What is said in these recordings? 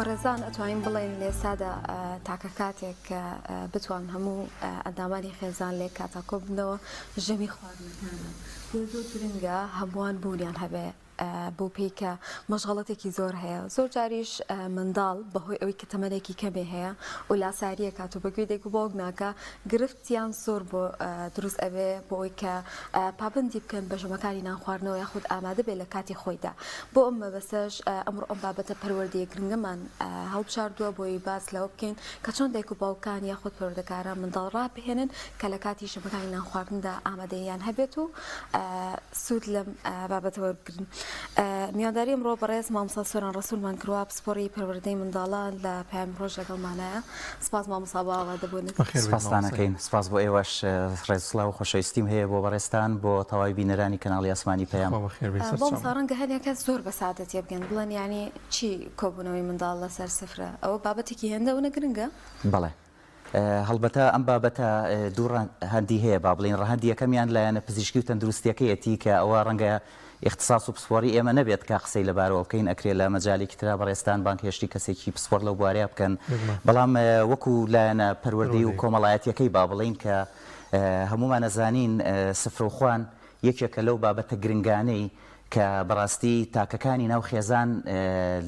خۆرەزان ئەتوانین بڵێن لێسادا تاکە کاتێک کە بتوان هەموو ئەندامانی خێزان لێک کاتاکۆ بنەوە ژەمی خواردن زۆر گرنگە هەمووان بوونیان هەبێ بۆ پێیکە مەژغڵەتێکی زۆر هەیە زۆر جاریش منداڵ بەهۆی ئەوەی کە تەمەێکی کەمێ هەیە و لاساریە کات و بەگوێ دێک و بۆگ ناکە گرفتیان زۆر بۆ دروست ئەوێ بۆ ئەوی کە پابندی بکەن بە ژمەکانی نانخواردنەوە یاخود ئامادە بێ لە کاتی خۆیدا بۆ ئەم مەبەسەش ئەمڕ ئەم بابەتە پەروەردەیە گرنگەمان هەڵبشاردووە بۆی باس لەوە بکەین کە چۆن دایک و باوکان یاخود پەرۆدەکارە منداڵ ڕابهێنن کە لە کاتی شەمەکانی نانخواردندا ئامادەیان هەبێت و سوود لەم بابەتەوە بگرن. میانداری ئەمڕۆ بەڕێز مامسا سۆران ڕسوولمان کرووا پسپۆری پەروەدەی منداڵان لە پام ڕۆژ لەگەڵمانایە سپاس مامساباوە دەبوون سپاسستانەکەین سپاس بۆ ئێوەش ڕێزسڵاو و خۆشەویستیم هەیە بۆ بەڕێستان بۆ تەواوی بینەرانی کەناڵی ئاسمانی پێیان ساڕەنگە هەرێکە زۆر بە سادەت بگەن بڵێن ینی چی کۆبوونەوەی منداڵ لەسەر سفرە ئەوە بابەتێکی هێندەونە گرنگە بڵێ. هەڵبەتە ئەم بابەتە دوو هەندی هەیە با بڵین ڕەهندی یەکەمیان لایەنە پزیشکی و تەندروستیەکەیەتی کە ئەوە ڕەنگە اختصاس و پسپۆری ئێمە نەبێت کا قسەی لە بارەوەکەین ئەکرێت لە مەجای کترا بەڕێستان بانک هێشتی کەسێکی پسپۆر لەو بوارە بکەن بەڵام وەکو لایەنە پەروەردی و کۆمەڵایەتەکەی با بڵین کە هەمومان نەزانین سفرۆخواان یەکێکە لەو بابەتە گرنگانەی کە بەڕاستی تاکەکانی ناو خێزان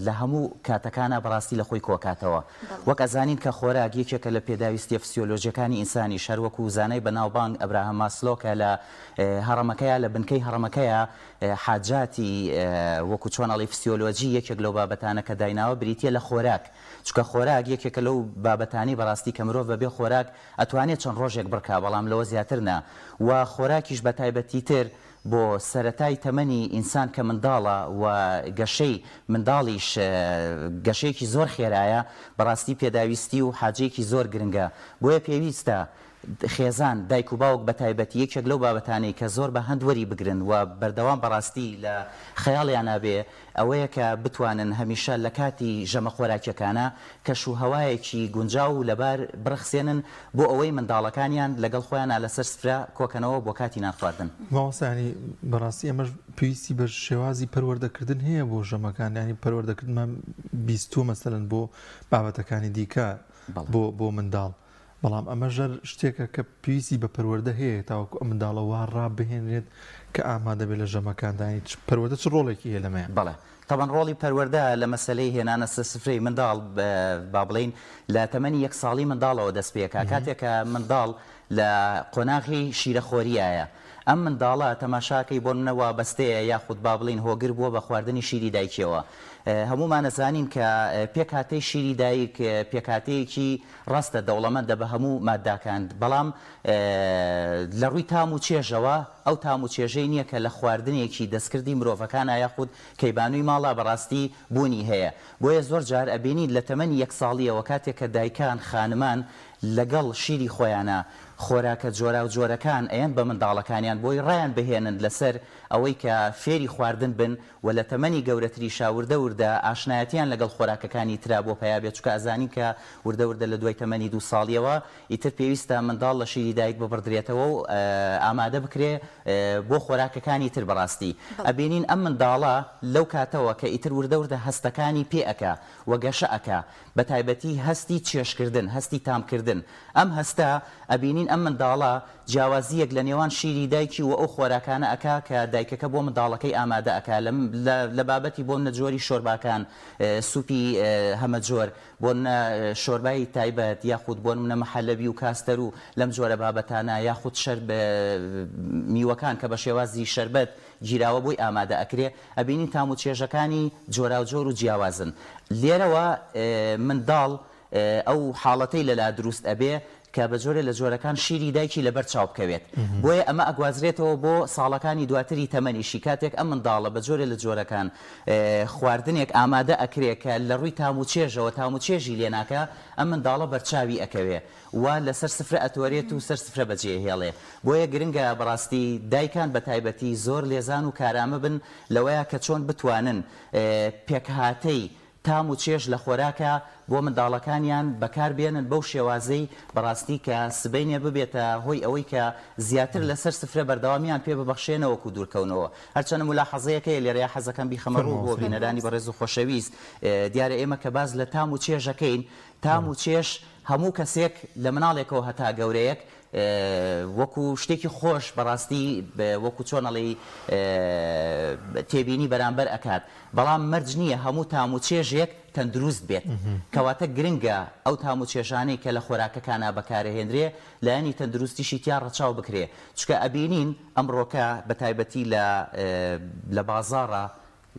لە هەموو کاتەکانە بەڕاستی لە خۆی کۆکاتەوە وەک ئەزانین کە خۆراگیەکێکە لە پێداویستی فسیۆلۆژیەکانی ئینسانی شەروەک و زانای بەناوبانگ ئەبراهەم ماسلۆکە لە هەرەمەکەیە لە بنکەی هەرەمەکەیە حاجاتی وەکو چۆنەڵی فسیۆلۆجی یەکێک لەو بابەتانە کە دایناوە بریتە لە خۆراک چکە خۆراک یەکێکە لەو بابەتانی بەڕاستی کە مرۆڤ بەبێ خۆراک ئەتوانێت چەند ڕۆژێک بڕکا بەڵام لەوە زیاتر نا و خۆراکیش بە تایبەتی تر بۆ سەتای تەمەنی ئینسان کە منداڵە و گەشەی منداڵیش گەشەیەکی زۆر خێرایە بەڕاستی پێداویستی و حاجەیەکی زۆر گرنگە بۆیە پێویستە خێزان دایک و باوک بە تایبەتی یەکێک لەو بابەتانی کە زۆر بە هەندوەری بگرن و بەردەوام بەڕاستی لە خەیاڵیانە بێ ئەوەیە کە بتوانن هەمیشە لە کاتی ژەمەخۆراکیەکانە کەش و هەوایەکی گونجاو و لەبار برخسێنن بۆ ئەوەی منداڵەکانیان لەگەڵ خۆیانە لەسەر سفرا کۆکەنەوە بۆ کاتی ناخواردن ماوەسانی بەڕاستی ئەمەش پێویستی بە شێوازی پەروەردەکردن هەیە بۆ ژەمەکانیانی پەروەردەکردمان بیست و مەسەلەن بۆ بابەتەکانی دیکە بۆ بۆ منداڵ. بەڵام ئەمە ژەر شتێکە کە پێویستی بە پەروەەردە هەیە تاوەکو ئە منداڵەوە ڕابهێنرێت کە ئامادە بێت لە ژەمەکاندانی پەروەدە چ ڕۆڵێکی هەیە لەمەیە بڵێ تەبەن ڕۆڵی پەروەەردە لە مەسلەی هێنانە سفرەی منداڵ با بڵین لە تەمەنی یەک ساڵی منداڵەوە دەست پێکا کاتێکە منداڵ لە قۆناغی شیرەخۆریایە. ئەم منداڵە تەماشاکەی بۆ منەوە بەستەیە یاخود با بڵین هۆگر بووە بە خواردنی شیری دایکەوە هەمومان نەزانین کە پێکاتەی شیری دایک پێکاتەیەکی ڕاستە دەوڵەمەندە بە هەموو ماداکان بەڵام لە ڕووی تام و چێژەوە ئەو تام و چێژەی نییە کە لە خواردنێکی دەستکردی مرۆڤەکان یاخود کەیبانووی ماڵا بەڕاستی بوونی هەیە بۆیە زۆر جار ئەبینی لە تەمەنی یەک ساڵیەوە کاتێک کە دایکان خانمان لەگەڵ شیری خۆیانە خۆراکە جۆرا و جۆرەکان ئەیان بە منداڵەکانیان بۆی ڕایان بهێنن لەسەر ئەوەی کە فێری خواردن بن و لە تەمەنی گەورەتری شاوردە وردە ئاشنایەتیان لەگەڵ خۆراکەکانی ترا بۆ پیا بێت چکە ئەزانی کە وردە وردە لە دوای تەمەنی دو ساڵیەوە ئیتر پێویستە منداڵ لە شیری دایک ببڕدرێتەوە و ئامادە بکرێ بۆ خۆراکەکانی تر بەڕاستی ئەبینین ئەم منداڵە لەو کاتەوە کە ئیتر وردە وردە هەستەکانی پێەکە وەگەشە ئەکە بە تایبەتی هەستی چێشکردن هەستی تامکردن ئەم هەستە ئەبینین ئەم منداڵە جیاوازیەک لە نێوان شیری دایکی و ئەو خۆراکانە ئەکا کە دایک دایکەکە بۆ منداڵەکەی ئامادە ئەکا لە بابەتی بۆ نەجۆری شۆرباکان سوپی هەمەجۆر بۆ شۆربایی تایبەت یاخود بۆن منە محەلەبی و کاستەر و لەم جۆرە بابەتانە یاخود شەر میوەکان کە بە شێوازی شربەت گیراوە بۆی ئامادە ئەکرێ ئەبینی تام و چێژەکانی جۆرا و جۆر و جیاوازن لێرەوە منداڵ ئەو حاڵەتەی لەلا دروست ئەبێ کە بە جۆرە لە جۆرەکان شیری دایکی لەبەر چاو بکەوێت بۆیە ئەمە ئەگوازرێتەوە بۆ ساڵەکانی دواتری تەمەنیشی کاتێک ئەم منداڵە بە جۆرە لە جۆرەکان خواردنێک ئامادە ئەکرێکە لە ڕووی تاموچێژەوە تاموچێژی لێناکە ئەم منداڵە بەرچاوی ئەکەوێ و لەسەر سفرە ئەتوارێت و سەر سفرە بەجێ هێڵێ بۆیە گرنگە بەڕاستی دایکان بە تایبەتی زۆر لێزان و کارامە بن لەوەیە کە چۆن بتوانن پێکهاتەی تام و چێش لە خۆراکە بۆ منداڵەکانیان بەکاربێنن بەو شێوازەی بەڕاستی کە سبینێ ببێتە هۆی ئەوەی کە زیاتر لەسەر سفرە بەردەوامیان پێ ببەخشێنەوەکو دوورکەونەوە هەرچەنە ملا حەزەیەەکەی لە ڕێ حەزەکەم بیخەمەڕوو بۆ بینەرانی بە ڕێز و خۆشەویست دیارە ئێمە کە باز لە تام و چێژەکەین تام و چێش هەموو کەسێک لە مناڵێکەوە هەتا گەورەیەک وەکو شتێکی خۆش بەڕاستی وەکو چۆنەڵی تێبینی بەرامبەر ئەکات بەڵام مەرج نییە هەموو تام و چێژێک تەندروست بێت کەواتە گرنگە ئەو تام و چێژانەی کە لە خۆراکەکانە بەکارهێنرێ لایەنی تەندروستیشی تیا ڕەچاو بکرێ چکە ئەبینین ئەمڕۆکە بە تایبەتی لە بازارە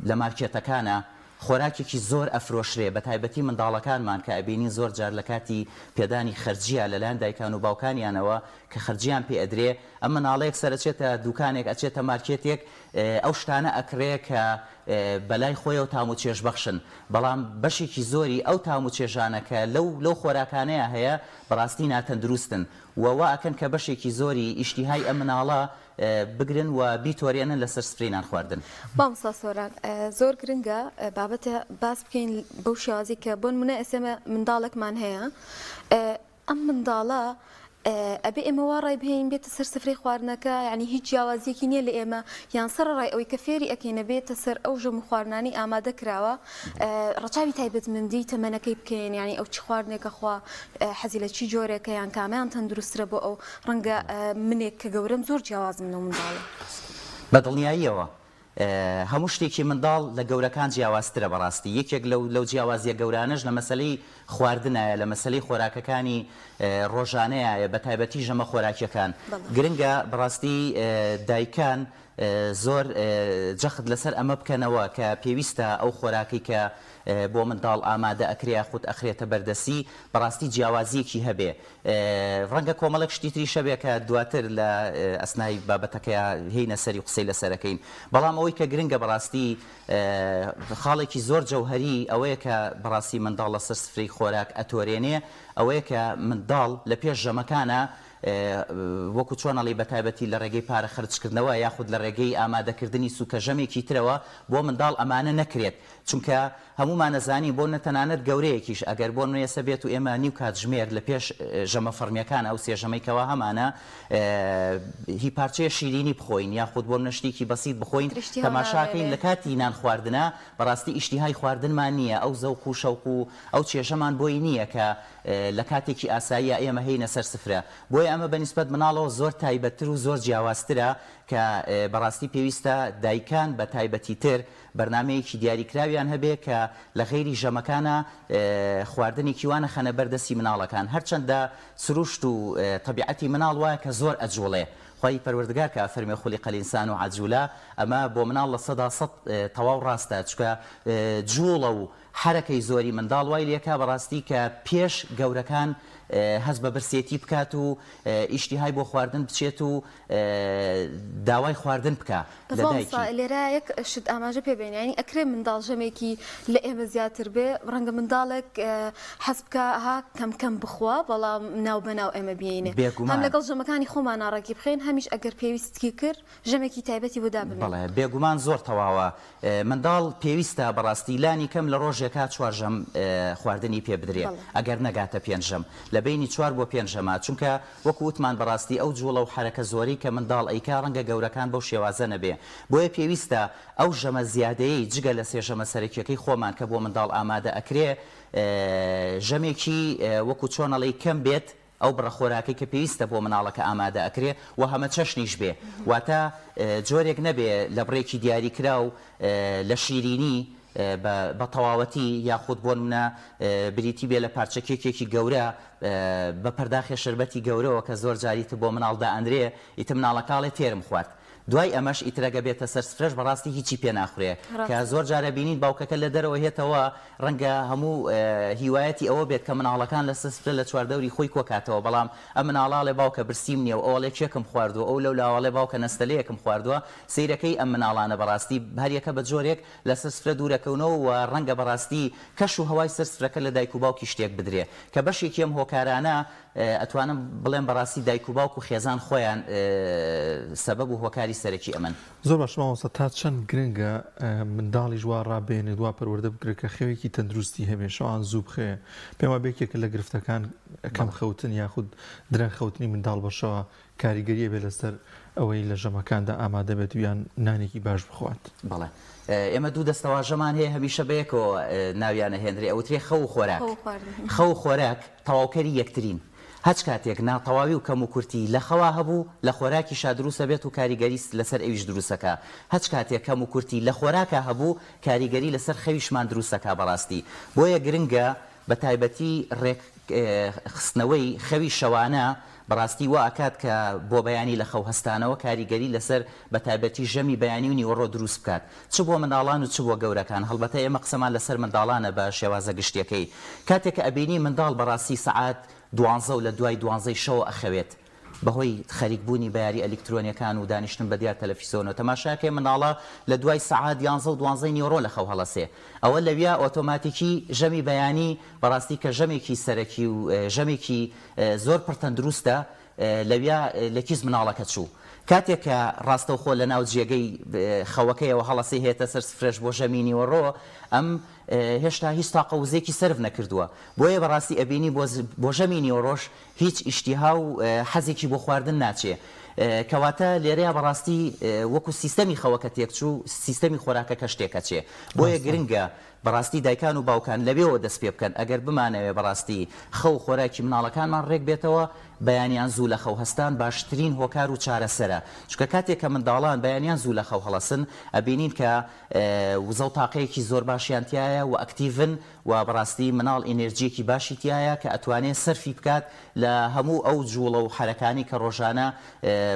لە مارکێتەکانە خۆراکێکی زۆر ئەفرۆشرێ بە تایبەتی منداڵەکانمان کە ئەبینی زۆر جار لە کاتی پێدانی خەرجیە لەلایەن دایکان و باوکانیانەوە کە خەرجیان پێ ئەدرێ ئەمە ناڵەیەک سەرچێتە دوکانێک ئەچێتە مارکێتێک ئەو شتانە ئەکرێ کە بەلای خۆیەوە تام و چێژبەخشن بەڵام بەشێکی زۆری ئەو تام و چێژانەکە لەو لەو خۆراکانەیە هەیە بەڕاستی ناتەندروستن وەوا ئەکەن کە بەشێکی زۆری ئیشتیهای ئە مناڵە بگرن و بیتۆریێنە لەسەر سپرینان خواردن بامسا سۆران زۆر گرنگە بابەتە باس بکەین بەو شازی کە بۆن منە ئەسێمە منداڵێکمان هەیە ئەم منداڵە ئەبێ ئێمەوە ڕای بهێن بێتە سەر سفری خواردنەکە ینی هیچ جیاوازیەکی نییە لە ئێمە یان سەر ڕای ئەوەی کە فێری ئەکەینە بێتە سەر ئەو ژەم خواردانی ئامادە کراوە ڕچاوی تایبەتمەندی تەمەنەکەی بکەین ینی ئەو چی خواردنێکە خوا حەزی لە چی جۆرێکە یان کامیان تەندروسترە بۆ ئەو ڕەنگە منێک کە گەورم زۆر جیاواز منە منداڵە بەدڵنیاییەوە. هەموو شتێکی منداڵ لە گەورەکان جیاوازترە بەڕاستی یەکێک لەو جیاوازیە گەورانش لە مەسلەی خواردنایە لە مەسلەی خۆراکەکانی ڕۆژانەیە بە تایبەتی ژەمە خۆراکیەکان گرنگە بڕاستی دایکان زۆر جەخت لەسەر ئەمە بکەنەوە کە پێویستە ئەو خۆراکی کە بۆ منداڵ ئامادە ئەکریا خودت ئەخرێتە بەردەسی بەڕاستی جیاوازیەکی هەبێ ڕەنگە کۆمەڵک شتی تری شەبێک کە دواتر لە ئەسنای بابەتەکە هینە سەری قسەی لەسەرەکەین بەڵام ئەوەی کە گرنگە بەڕاستی خاڵێکی زۆر جەوهری ئەوەیە کە بەڕاستی منداڵ لە سەر سفری خۆراک ئەتۆرێنێ ئەوەیە کە منداڵ لە پێش ژەمەکانە وەکو چۆنەڵی بەتایبەتی لە ڕێگەی پارە خرجکردنەوە یاخود لە ڕێگەی ئامادەکردنی سوکەژەمێکی ترەوە بۆ منداڵ ئەمانە نەکرێت چونکە هەمومان نەزانی بۆ نەتەنانەت گەورەیەکیش ئەگەر بۆ نوێسە بێت و ئێمە نیو کات ژمێر لە پێش ژەمە فەرمیەکان ئەو سێژەمەیکەوە هەمانە هی پارچەیە شیرینی بخۆین یاخود بۆ نشتێکی بەسییت بخۆین تەماشاکەین لە کاتی نان خواردنە بەڕاستی ئیشتیهای خواردنمان نییە ئەو زەوق و شەوق و ئەو چێژەمان بۆی نییە کە لە کاتێکی ئاسایی ئێمە هەینە سەر سفرە بۆی ئەمە بەنسبت مناڵەوە زۆر تایبەتتر و زۆر جیاوازترە کە بەڕاستی پێویستە دایکان بە تایبەتی تر بەرنمەیەکی دیاریکراوی ئاویان هەبێ کە لە غێری ژەمەکانە خواردنی کیوانە خەنە بەردەسی مناڵەکان هەرچەندە سروشت و طبیعەتی مناڵ وایە کە زۆر ئەجوڵێ خی پەروەردگار کە فەرمی خولی قەلینسان و عجوولا ئەمە بۆ مناڵ لە سەدا سە تەواو ڕاستە چکە جوڵە و حرەکەی زۆری منداڵ وای لەکە بەڕاستی کە پێش گەورەکان هەز بە برسێتی بکات و ئیشتیهای بۆ خواردن بچێت و داوای خواردن بکە لێرا یەک شت ئاماژە پێبێنینی ئەکرێ منداڵ ژەمێکی لە ئێمە زیاتر بێ ڕەنگە منداڵێک حەز بکە ها کەم کەم بخوا بەڵام ناو بەناو ئێمە بینێ هەم لەگەڵ ژەمەکانی خۆمان ناڕێکی بخێن هەمیش ئەگەر پێویستکی کرد ژەمێکی تایبەتی بۆدا بڵێ بێگومان زۆر تەواوە منداڵ پێویستە بەڕاستی لانی کەم لە ڕۆژێکا چوارژەم خواردنی پێ بدرێت ئەگەر نەگاتە پێنجەم لە بینی چوار بۆ پێنجەما چونکە وەکو وتمان بەڕاستی ئەو جوڵە و حرەکە زۆری کە منداڵ ئەیکا ڕەنگە گەورەکان بەو شێوازە نەبێ بۆیە پێویستە ئەو ژەمە زیادەیە جگە لە سێژەمە سەرکیەکەی خۆمان کە بۆ منداڵ ئامادە ئەکرێ ژەمێکی وەکو چۆنەڵی کەم بێت ئەو بڕەخۆراکەی کە پێویستە بۆ مناڵەکە ئامادە ئەکرێ و هەمە چەشنیش بێ واتە جۆرێک نەبێ لە بڕێکی دیاریکرا و لە شیرینی بە تەواوەتی یاخود بۆن منە بریتی بێ لە پارچەکێکێکی گەورە بە پەرداخی شربەتی گەورەوە کە زۆر جاریتە بۆ مناڵدا ئەندرێ ئیتم ناڵەکاڵێ تێرم خوارد. دوای ئەمەش ئیترەگە بێتە سەرسفرش بەڕاستی هیچی پێ ناخورێ کە زۆر جارە بینین باوکەکە لە دەرەوە هێتەوە ڕەنگە هەموو هیوایەتی ئەوە بێت کە مناڵەکان لە سسفر لە چواردەوری خۆی کۆکاتەوە بەڵام ئەم مناڵاڵێ باوکە برسیم نییە و ئەوڵێ چێکم خواردووە ئەو لەو لاوەڵێ باوکە نستەلەیەکم خواردووە سیرەکەی ئەم مناڵانە بەڕاستی هەریەکە بە جۆرێک لە سسفرە دوورەکەونەوە و ڕەنگە بەڕاستی کەش و هەوای سەرسفرەکە لە دایک و باوکی شتێک بدرێ کە بەشێکیم هۆکارانە ئەتوانم بڵێم بەڕاستی دایک و باوک و خێزان خۆیان سەبەب و هۆکاری دیاری سەرەکی ئەمن زۆر باشماوەسە تا چەند گرنگە منداڵی ژوار ڕابێنێ دوا پەروەەردە بگرکە خەوێکی تەندروستی هەمێشەوان زوو بخێ پێما بێکێکە لە گرفتەکان کەم خەوتن یاخود درەن خەوتنی منداڵ بەشەوە کاریگەریە بێ لەسەر ئەوەی لە ژەمەکاندا ئامادە بێت ویان نانێکی باش بخوات بڵێ ئێمە دوو دەستەواژەمان هەیە هەمیشە بەیەکەوە ناویانە هێنری ئەوترێ خەو خۆراک خەو خۆراک تەواوکەری یەکترین هەچ کاتێک ناتەواوی و کەم و کورتی لە خەوا هەبوو لە خۆراکی شادرووسە بێت و کاریگەریست لەسەر ئەویش دروستەکە هەچ کاتێک کەم و کورتی لە خۆراکە هەبوو کاریگەری لەسەر خەویشمان دروستەکە بەڕاستی بۆیە گرنگە بە تایبەتی ڕێک خستنەوەی خەوی شەوانە بەڕاستی وا ئاکات کە بۆ بەیانی لە خەو هەستانەوە کاریگەری لەسەر بە تایبەتی ژەمی بەیانی و نیوەڕۆ دروست بکات چ بۆ منداڵان و چ بۆ گەورەکان هەڵبەتە ئێمە قسەمان لەسەر منداڵانە بە شێوازە گشتەکەی کاتێک کە ئەبینی منداڵ بەڕاستی سعات دوانزە و لە دوای دوانزەی شەوە ئەخەوێت بەهۆی خەریکبوونی بەیاری ئەلکترۆنیەکان و دانیشتن بە دیار تەلەفیسۆنەوە تەماشاکەی مناڵە لە دوای سعاد 12 نیۆڕۆ لە خەو هەڵەسێ ئەوە لەویا ئۆتۆماتیکی ژەمی بەیانی بەڕاستی کە ژەمێکی سەرەکی و ژەمێکی زۆر پرتەندروستە لەویا لە کیز مناڵەکە چوو. کاتێک کە ڕاستەوخۆ لە ناو جێگەی خەوەکەیەوە هەڵەسی هێتە سەر فرێش بۆ ژەمینی وەڕۆ ئەم هێشتا هیچ تاقەوزێکی سرف نەکردووە بۆیە بەڕاستی ئەبینی بۆ ژەمینی وڕۆژ هیچ ئیشتیها و حەزێکی بۆ خواردن ناچێ. کەواتە لێرەیە بەڕاستی وەکو سیستەمی خەوەکە تێکچوو سیستەمی خۆراکەکە شتێکە چێ بۆیە گرنگە بەڕاستی دایکان و باوکان لەبێەوە دەست پێ بکەن ئەگەر بمانەوێ بەڕاستی خەو خۆراکی مناڵەکانمان ڕێک بێتەوە بەیانیان زوو لە خەو هەستان باشترین هۆکار و چارەسەرە چکە کاتێک کە منداڵان بەیانیان زوو لە خەو هەڵەسن ئەبینین کە وزە و تاقەیەکی زۆر باشیانتیایە و ئەکتیڤن و بەڕاستی مناڵ ئینەرژیەکی باشی تایە کە ئەتوانێت سەرفی بکات لە هەموو ئەو جوڵە و حرەکانی کە ڕۆژانە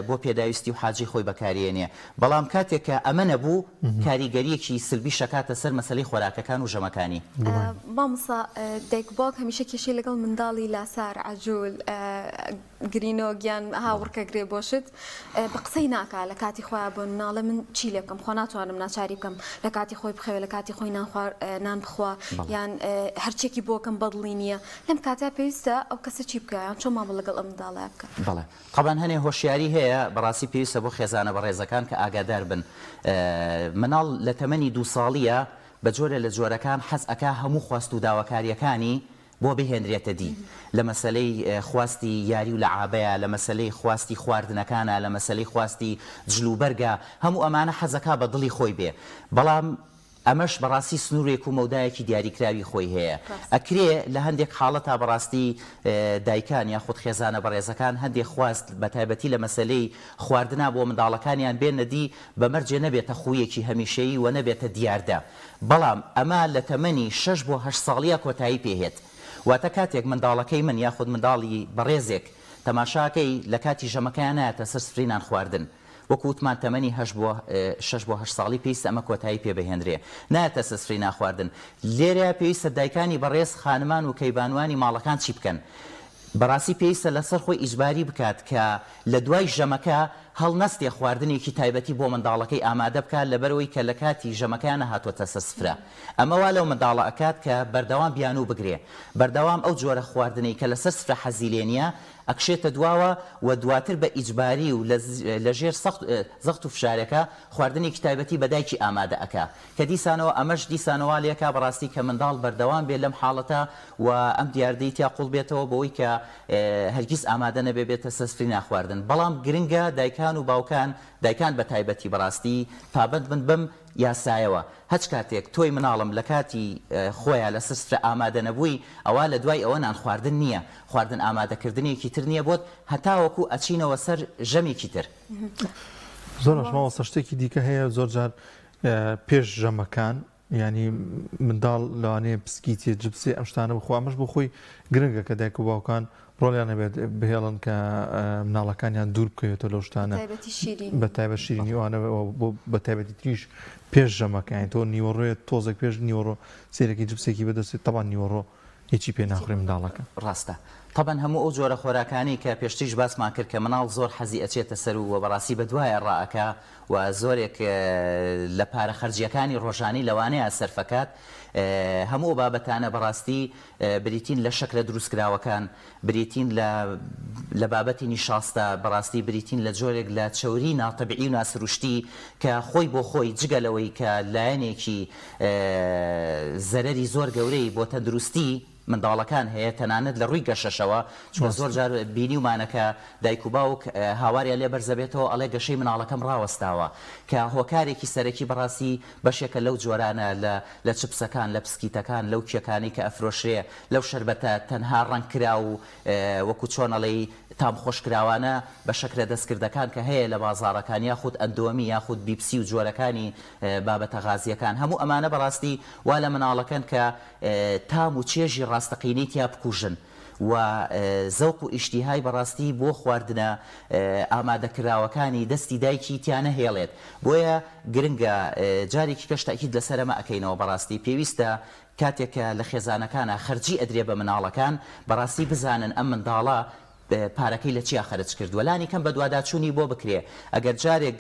بۆ پێداویستی و حاجی خۆی بەکارێنێ بەڵام کاتێک کە ئەمە نەبوو کاریگەریەکی سلبی شکاتە سەر مەسلەی خۆراکەکان و ژەمەکانی مامسا دەیکباک هەمیشە کێشی لەگەڵ منداڵی لاسار عجول گرینۆ گیان هاوڕکە گرێ بۆشت بە قسەی ناکە لە کاتی خۆیان بۆ ناڵە من چی لێ بکەم خۆ ناتوانم ناچاری بکەم لە کاتی خۆی بخەوێ لە کاتی خۆی نان بخوا یان هەرچێکی بۆکەم بەدڵی نییە لەم کاتیا پێویستە ئەو کەسە چی بکە یان چۆ مامە لەگەڵ ئەم داڵای بکە بڵێ قەبان هەنێ هۆشیاری هەیە بەڕاستی پێویستە بۆ خێزانە بە ڕێزەکان کە ئاگادار بن مناڵ لە تەمەنی دو ساڵیە بە جۆرە لە جۆرەکان حەز ئەکا هەموو خواست و داواکاریەکانی بۆ بهێنرێتە دی لە مەسلەی خواستی یاری و لە عابەیە لە مەسلەی خواستی خواردنەکانە لە مەسلەی خواستی جلوبەرگە هەموو ئەمانە حەزەکە بە دڵی خۆی بێ بەڵام ئەمەش بەڕاستی سنوورێک و مەودایەکی دیاریکراوی خۆی هەیە ئەکرێ لە هەندێک حاڵە تا بەڕاستی دایکان یا خودت خێزانە بەڕێزەکان هەندێک خواست بە تایبەتی لە مەسلەی خواردنا بۆ منداڵەکانیان بێنەدی بەمەرجێ نەبێتە خویەکی هەمیشەیی و نەبێتە دیاردە بەڵام ئەمە لە تەمەنی 6 بۆ 8 ساڵیە کۆتایی پێهێت واتە کاتێک منداڵەکەی من یاخود منداڵی بەڕێزێک تەماشاکەی لە کاتی ژەمەکانە تە سەر سفرینان خواردن. وەکووتمان تەمەنی شش بۆ هەش ساڵی پێویست ئەمە کۆتایی پێبهێنرێ ناتە سسری ناخواردن لێرە پێویستە دایکانی بەڕێز خانمان و کەیبانوانی ماڵەکان چی بکەن بەڕاستی پێویستە لەسەر خۆی ئیجباری بکات کە لە دوای ژەمەکە هەڵنەستێ خواردنێکی تایبەتی بۆ منداڵەکەی ئامادە بکات لەبەرەوەی کە لە کاتی ژەمەکانە هاتووەتە سەسفرە ئەمەوا لەو منداڵە ئەکات کە بەردەوام بیان و بگرێ بەردەوام ئەو جۆرە خواردنی کە لە سەسفرە حەزیلێنە ئەکشێتە دواوە و دواتر بە ئیجباری و لە ژێر زەخت و فشارەکە خواردنێکی تایبەتی بەدایکی ئامادە ئەکا کە دیسانەوە ئەمەش دیسانەوالەکە بەڕاستی کە منداڵ بەردەوام بێ لەم حاڵەتە و ئەم دیاردەیتیا قوڵ بێتەوە بۆەوەی کە هەرگیز ئامادە نەبێ بێتە سەسفری ناخواردن بەڵام گرنگە دایکە خواهران و باوکان دایکان بە تایبەتی بەڕاستی پابند من بم یاسایەوە هەچ کاتێک تۆی مناڵم لە کاتی خۆیان لە سسترە ئامادە نەبووی ئەوە لە دوای ئەوە نان خواردن نییە خواردن ئامادەکردنیەکی تر نییە بۆت هەتاوەکو ئەچینەوە سەر ژەمێکی تر زۆر شماوە سەشتێکی دیکە هەیە زۆر جار پێش ژەمەکان ینی منداڵ لەوانەیە پسکیتێ جبسێ ئەم شتانە بخوامەش بخۆی گرنگە کە دایک و باوکان ڕۆلیان هەبێت بهێڵن کە مناڵەکانیان دوور بکەوێتە لەو شتانە بە تایبە شیرینی وانە بە تایبەتی تریش پێش ژەمەکەین تۆ نیوەڕۆیە تۆزێک پێش نیوەڕۆ سیرەکی جپسێکی بەدەستێت تەوان نیوەڕۆ هیچی پێ ناخڕی منداڵەکە ڕاستە. طبەن هەموو ئەو جۆرە خۆراکانی کە پێشتیش باسمان کرد کە مناڵ زۆر حەزی ئەچێتە سەر و وە بەڕاستی بەدوایە ڕائەکە و زۆرێک لە پارە خەرجیەکانی ڕۆژانی لەوانەیە سەرفەکات هەموو بابەتانە بەڕاستی بریتین لە شەکرە دروستکراوەکان بریتین لە بابەتی نیشاستە بەڕاستی بریتین لە جۆرێک لە چوری ناتەبعی و ناسروشتی کە خۆی بۆ خۆی جگەلەوەی کە لایەنێکی زەرەری زۆر گەورەی بۆ تەندروستی منداڵەکان هەیە تەنانەت لە ڕووی گەشەشەوە چون زۆر جار بینی ومانەکە دایک و باوک هاواریان لێ بەرزەبێتەوە ئەڵێ گەشەی مناڵەکەم ڕوەستاوە کە هۆکارێکی سەرەکی بەڕاستی بەشێکە لەو جۆرانە لە چپسەکان لە پسکیتەکان لەو کیەکانی کە ئەفرۆشێ لەو شربەتە تەنها ڕەنکرا و وەکو چۆنەڵی تام خۆشکراوانە بە شکرە دەستکردەکان کە هەیە لە بازارەکان یاخود ئەندۆمی یاخود بیپسی و جۆرەکانی بابەتە غازیەکان هەموو ئەمانە بەڕاستی وا لە مناڵەکەن کە تام و چێژی ڕ ڕاستەقینەی تیا بکوژن. و زەوق و ئیشتیهای بەڕاستی بۆ خواردنە ئامادەکراوەکانی دەستی دایکی تیانە هێڵێت بۆیە گرنگە جارێکی کەشتەکی لەسەرمە ئەەکەینەوە بەڕاستی پێویستە کاتێکە لە خێزانەکانە خەرجی ئەدرێ بە مناڵەکان بەڕاستی بزانن ئەم منداڵە پارەکەی لە چیا خەرج کردووە لانی کەم بە دوواداچوونی بۆ بکرێ ئەگەر جارێک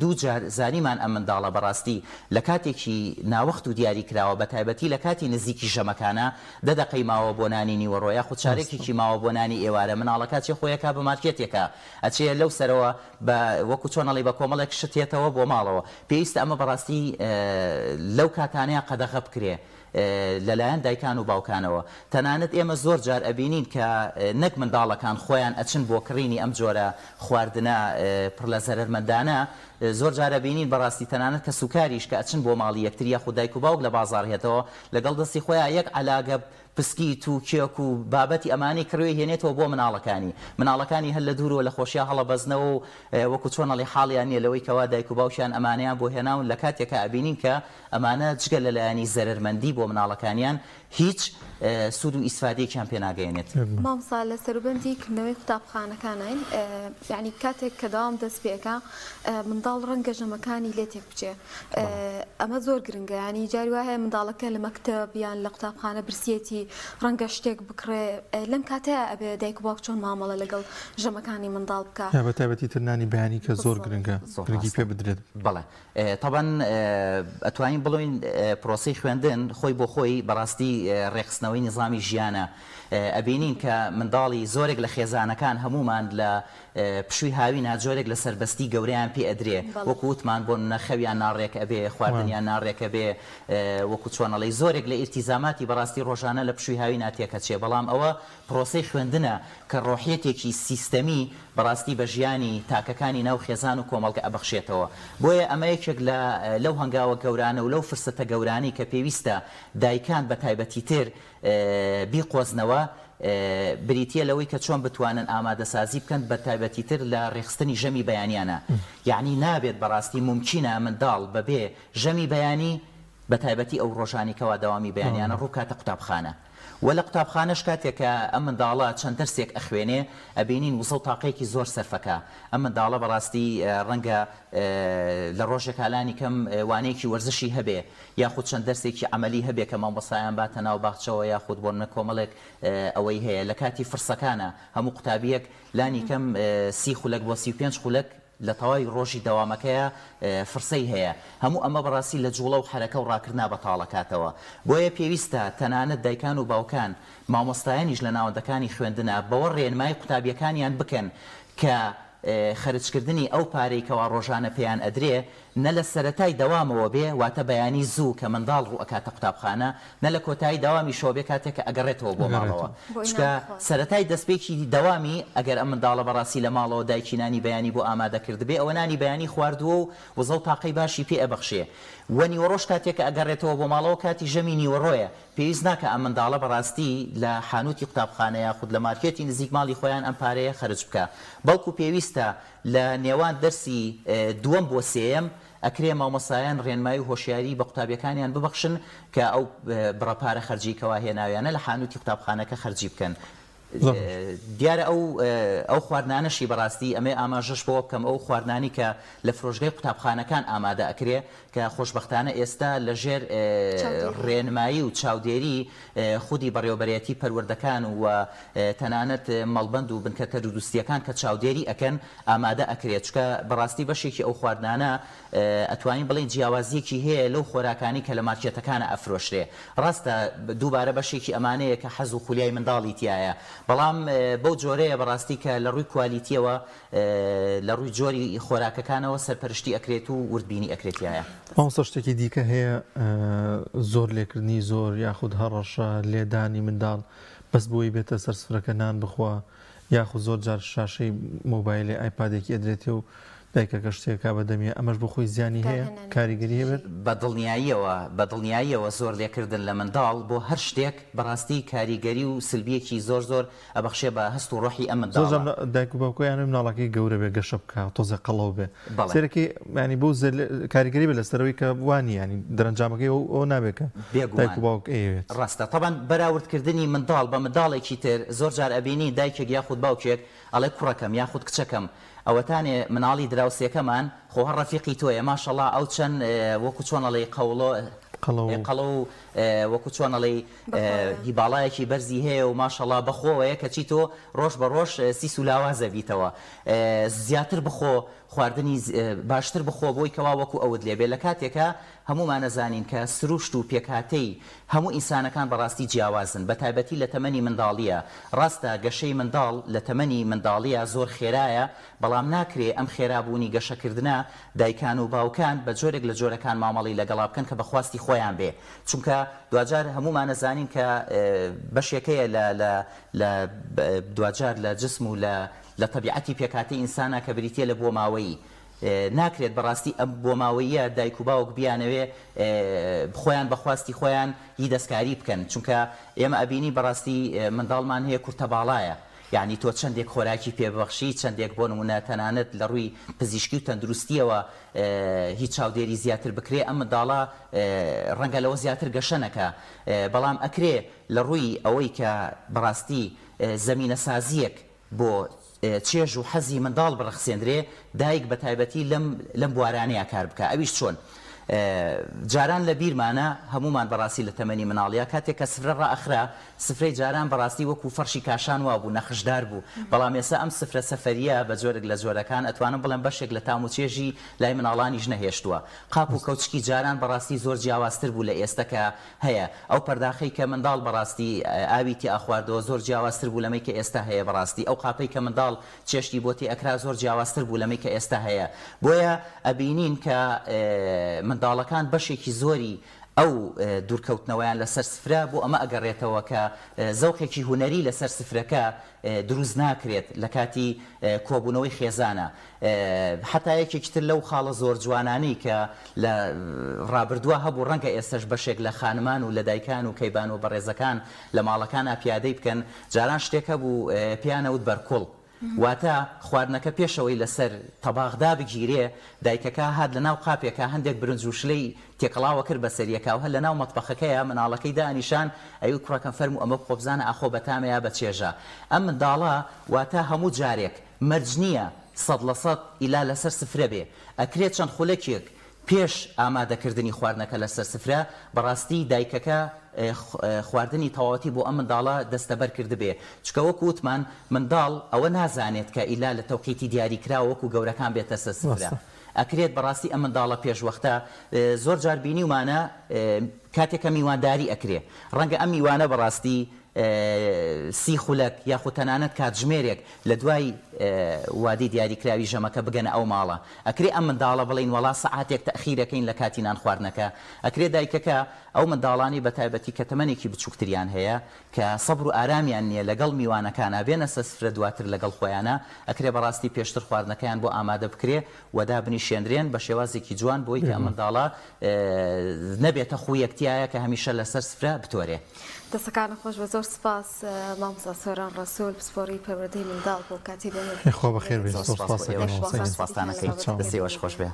دوو زانیمان ئەم منداڵە بەڕاستی لە کاتێکی ناوەخت و دیاری کراوە بە تایبەتی لە کاتی نزیکی ژەمەکانە دەدەقەی ماوە بۆنانی نیوەڕۆیە خودچارێکیکی ماوە بۆنانی ئێوارە مناڵەکاتی خۆیەکە بە مارکێتێکە ئەچێ لەو سەرەوە بە وەکو چۆنەڵی بە کۆمەڵێک شتێتەوە بۆ ماڵەوە پێویستە ئەمە بەڕاستی لەو کاتانەیە قەدەخە بکرێ. لەلایەن دایکان و باوکانەوە تەنانەت ئێمە زۆر جار ئەبینین کە نەک منداڵەکان خۆیان ئەچن بۆ کڕینی ئەم جۆرە خواردنە پڕ لە زەرمەدانە زۆر جارە بینین بەڕاستی تەنانەت کە سوکاریش کە ئەچن بۆ ماڵی یەکتریا خودایک و باوک لە بازار هێتەوە لەگەڵ دەستی خۆیان یەک علاگە پسکی تو کێک و بابەتی ئەمانی کروێ هێنێتەوە بۆ مناڵەکانی مناڵەکانی هەل لە دوورەوە لە خۆشییا هەڵە بەزنەوە و وەکو چۆنەڵی حاڵیان نیە لەوەی کەوا دایک و باوشیان ئەمانیان بۆ هێناون لە کاتێکە ئابینین کە ئەمانە جگە لەلایانی زەرمەندی بۆ مناڵەکانیان هیچ سود و ئیسفادەیەکیان پێناگەێنێت مامسا لە سەربندی کردنەوەی قوتابخانەکانین یعنی کاتێک کە داوام دەست پێەکە منداڵ ڕەنگە ژەمەکانی لێتێک بچێ ئەمە زۆر گرنگە ینی جاری وایە منداڵەکە لە مەکتتەب یان لە قوتابخانە برسێتی بەڕاستی ڕەنگە شتێک بکڕێ لەم کاتەیە ئەبێ دایک باک چۆن مامەڵە لەگەڵ ژەمەکانی منداڵ بکە بە تایبەتی ترنانی بەیانی کە زۆر گرنگە گرنگی پێ بدرێت بەڵێ طبعا ئەتوانین بڵین پرۆسی خوێندن خۆی بۆ خۆی بەڕاستی ڕێخستنەوەی نظامی ژیانە ئەبینین کە منداڵی زۆرێک لە خێزانەکان هەمومان لە پشووی هاوی ناجۆرێک لە سربەستی گەوریان پێ ئەدرێ وەکووتمان بۆ نەخەویان ناڕێک ئەبێ خواردنیان ناڕێکە بێ وەکو چۆنەڵی زۆرێک لە ئیرتیزاماتی بەڕاستی ڕۆژانە لە پشووی هاوی ناتێکە چێ بەڵام ئەوە پرۆسی خوێندنە کە ڕۆحێتێکی سیستەمی بەڕاستی بە ژیانی تاکەکانی ناو خێزان و کۆمەڵکە ئەبەخشێتەوە بۆیە ئەمەیە یەکێک لە لەو هەنگاوە گەورانە و لەو فرسەتە گەورانی کە پێویستە دایکان بە تایبەتی تر بیقۆزنەوە بریتە لەوەی کە چۆن بتوانن ئامادەسازی بکەن بە تایبەتی تر لە ڕێخستنی ژەمی بەیانیانە یعنی نابێت بەڕاستی ممکنە منداڵ بەبێ ژەمی بەیانی بە تایبەتی ئەو ڕۆژانی کەوا داوامی بەیانیانە ڕووکاتە قوتابخانە. وە لە قوتابخانەش کاتێککە ئەم منداڵە چەند دەرسێک ئەخوێنێ ئەبینین وسە و تاقیێکی زۆر سەرفەکە ئەم منداڵە بەڕاستی ڕەنگە لە ڕۆژێکالانی کەم وانەیەکی وەرزشی هەبێ یاخود چەند دەرسێکی عملی هەبێ کە مام بەسایان باتە ناو باخچەوە یاخود بۆ نە کۆمەڵێک ئەوەی هەیە لە کاتی فرسەکانە هەموو قوتابیەک لانی کەم سی خولک بۆ سی پێنج خولک لە تەواوی ڕۆژی دەوامەکەیە فرسەی هەیە هەموو ئەمە بەڕاستی لە جوڵە و حرەکە و ڕاکردنا بەتاڵەکاتەوە بۆیە پێویستە تەنانەت دایکان و باوکان مامۆستایانیش لە ناوەندەکانی خوێندنە بەوە ڕێنمای قوتابیەکانیان بکەن کە خرجکردنی ئەو پارێکەوە ڕۆژانە پێیان ئەدرێ نە لە سەتای دەوامەوە بێ واتە بەیانی زوو کە منداڵ ڕوو ئەکاتە قوتابخانە نە لە کۆتایی داوامی شۆبێ کاتێک کە ئەگەڕێتەوە بۆ ماڵەوە چکە سەتای دەستپێکی دەوامی ئەگەر ئەم منداڵە بەڕاستی لە ماڵەوە دایکینانی بەیانی بۆ ئامادەکرد بێ ئەوە نانی بەیانی خواردووە و وزە و تاقی باشی پێ ئەبەخشێ وەنی وەڕۆژ کاتێک کە ئەگەڕێتەوە بۆ ماڵەوە کاتی ژەمی نیوەڕۆیە پێویست ناکە ئەم منداڵە بەڕاستی لە حانوتی قوتابخانەیە خود لە مارکێتی نزیک ماڵی خۆیان ئەم پارەیە خرج بکە بەڵکو پێویستە لە نێوان دەرسی دووەم بۆ سێم ئەکرێ مامەسایان ڕێنمای و هۆشیاری بە قوتابیەکانیان ببخشن کە ئەو بڕەپارە خەرجیکەوا هێناویانە لە حانوتی قوتابخانەکە خەرجی بکەن دیارە ئەو ئەو خواردانەشی بەڕاستی ئەمێ ئاماژەش بۆ بکەم ئەو خواردانی کە لە فرۆژگەی قوتابخانەکان ئامادە ئەکرێ کە خۆشببختانە ئێستا لە ژێر ڕێنمایی و چاودێری خودی بەڕێوبەرەتی پەروەردەکان و تەنانەت مەڵبند و بنکەتە دووسیەکان کە چاودێری ئەکەن ئامادە ئەکرێت چکە بەڕاستی بەشێکی ئەو خواردانە ئەتوانین بڵین جیاوازیەکی هەیە لەو خۆراکانی کە لە مارکێتەکانە ئەفرۆشرێ ڕاستە دووبارە بەشێکی ئەمانەیە کە حەز و خولیای منداڵی تایە بەڵام بەو جۆرەیە بەڕاستی کە لە ڕووی کوالیتیەوە لە ڕووی جۆری خۆراکەکانەوە سەرپەرشتی ئەکرێت و وردبینی ئەکرێتیایە ئەوسە شتێکی دیکە هەیە زۆر لێکردنی زۆر یاخود هەڕەشە لێدانی منداڵ بەس بۆی بێتە سەرسفرەکە نان بخوا یاخود زۆر جار شاشەی مۆبایلی ئایپادێکی ئەدرێتێ و دایکەکە شتێکا بەدەمی ئەمەش بۆ خۆی زیانی هەیە کاریگەری هەبێت بە دڵنیاییەوە بە دڵنیاییەوە زۆر لێکردن لە منداڵ بۆ هەر شتێک بەڕاستی کاریگەری و سلبیەکی زۆر زۆر ئەبەخشێ بە هەست و ڕۆحی ئەمە دایک باکۆیانم ناڵەکەی گەورە بێ گەشە بکە تۆزە قەڵەو بێ سێرەکەی ینی بۆ کاریگەری بە لەسەرەوەی کە وانی ینی دەرەنجامەکەی ئەو نابێکە دایک باوک ئەوێت ڕاستە تاوان بەراوردکردنی منداڵ بە منداڵێکی تر زۆر جار ئەبینی دایکێک یاخود باوکێک ئەڵێ کوڕەکەم یاخود کچەکەم ئەوەتانێ مناڵی دراوسەکەمان خۆ هەر ڕەفیقی تۆیە ماشەڵا ئەو چەند وەکو چۆنەڵی قەوڵۆ قەڵە و وەکو چۆنەڵی هیباڵایەکی بەرزی هەیە و ماشەڵا بەخۆەیە کەچی تۆ ڕۆژ بە ڕۆژ سی سولاوازە بیتەوە زیاتر بخۆ خواردنی باشتر بخۆ بۆی کەوا وەکو ئەوت لێبێ لە کاتێکە هەمومان نەزانین کە سروشت و پێکاتەی هەموو ئینسانەکان بەڕاستی جیاوازن بە تایبەتی لە تەمەنی منداڵیە ڕاستە گەشەی منداڵ لە تەمەنی منداڵیە زۆر خێرایە بەڵام ناکرێ ئەم خێرابوونی گەشەکردنا دایکان و باوکان بە جۆرێک لە جۆرەکان مامەڵی لەگەڵا بکەن کە بەخواستی خۆیان بێ چونکە دوجار هەمومان نەزانین کە بەشێکەیە لە دوجار لە جسم و لە لە طبیعەتی پێکاتی ئینسانە کە بریتە لە بۆ ماوەی ناکرێت بەڕاستی ئەم بۆ ماوەیە دایک و باوک بیانەوێ خۆیان بەخواستی خۆیان هی دەستکاری بکەن چونکە ئێمە ئەبینی بەڕاستی منداڵمان هەیە کورتە باڵایە یعنی تۆ چەندێک خۆراکی پێبەخشی چەندێک بۆ نمونە تەنانەت لە ڕووی پزیشکی و تەندروستیەوە هیچ چاودێری زیاتر بکرێ ئەم منداڵە ڕەنگە لەوە زیاتر گەشەنەکە بەڵام ئەکرێ لە ڕووی ئەوەی کە بەڕاستی زمینە سازیەک بۆ چێژ و حەزی منداڵ بڕەخسێنرێ دایک بە تایبەتی لەم بوارانەیە کار بکە ئەویش چۆن جاران لە بیرمانە هەمومان بەڕاستی لە تەمەنی مناڵیا کاتێک کە سفرە ڕائخرا سفرەی جاران بەڕاستی وەکو فەرشی کاشان وا بوو نەخشدار بوو بەڵام ێسا ئەم سفرە سەفریە بە جۆرێک لە زۆرەکان ئەتوانم بڵم بەشێک لە تاموچێژی لای مناڵانیش نەهێشتووە قاپ و کەوتچکی جاران بەڕاستی زۆر جیاوازتر بوو لە ئێستەکە هەیە ئەو پەرداخی کە منداڵ بەڕاستی ئاویتی ئاخواردەوە زۆر جیاوازتر بوو لەمەی کە ئێستا هەیە بەڕاستی ئەو قاپەی کە منداڵ چێشتی بۆتی ئەکرا زۆر جیاوازتر بوو لەمەی کە ئێستا هەیە بۆیە ئەبینین کە منداڵەکان بەشێکی زۆری ئەو دوورکەوتنەوەیان لەسەر سفرا بۆ ئەمە ئەگەڕێتەوە کە زەوقێکی هوەری لەسەر سفرەکە دروست ناکرێت لە کاتی کۆبوونەوەی خێزانە حتایەکێکتر لەو خاڵە زۆر جوانانی کە لە ڕابردووە هەبوو ڕەنگە ئێستش بەشێک لە خانمان و لە دایکان و کەیبان و بەڕێزەکان لە ماڵەکان ئاپیادەی بکەن جاران شتێکە بوو پیانەوت بەرکڵ واتە خواردنەکە پێشەوەی لەسەر تەباغدا بگیرێ دایکەکە هاات لە ناو قاپێکە هەندێک برنجوشلەی تێکڵاوە کرد بە سەریەکە و هە لە ناو مطبخەکەیە مناڵەکەی دانیشان ئەو کوڕەکەم فەرمو ئەمە خۆبزانە ئاخۆ بەتامەیە بە چێژە ئەم منداڵە واتە هەموو جارێک مەرج نییە سەد لە سەد ئیلا لەسەر سفرە بێ ئەکرێت چەند خولەکێک پێش ئامادەکردنی خواردنەکە لە سەر سفرە بەڕاستی دایکەکە خواردنی تەواتی بۆ ئەم منداڵە دەستەبەر کرد بێ چکەوە کووتمان منداڵ ئەوە نازانێت کە ئیلا لە تەوقیتی دیاریکراوەکو گەورەکان بێتە سەر سفرە. ئەکرێت بەڕاستی ئەم منداڵە پێشوەختە زۆر جاربینی ومانە کاتێکە میوانداری ئەکرێ ڕەنگە ئەم میوانە بەڕاستی سی خولەک یاخود تەنانەت کاتژمێرێک لە دوای وادی دیاریکراوی ژەمەکە بگەن ئەو ماڵە ئەکرێ ئەم منداڵە بڵین وڵا سعاتێک تەخیرەکەین لە کاتینان خواردنەکە ئەکرێ دایکەکە ئەو منداڵانی بە تایبەتی کە تەمەێکی بچووکتریان هەیە کە سەبر و ئارامیان نییە لەگەڵ میوانەکانە بێنە سەسرە دواتر لەگەڵ خۆیانە ئەکرێ بەڕاستی پێشتر خواردنەکەیان بۆ ئامادە بکرێ وەدا بنی شێنرێن بە شێوازێکی جوان بۆی کە منداڵە نەبێتە خوی یەکتیایە کە هەمیشە لەسەر سفرە بتۆرێ دەسەکانە خۆش بە زور سپاس سپاس سپاس سپاس سپاس سپاس سپاس سپاس سپاس سپاس سپاس سپاس سپاس سپاس واش خوش سپاس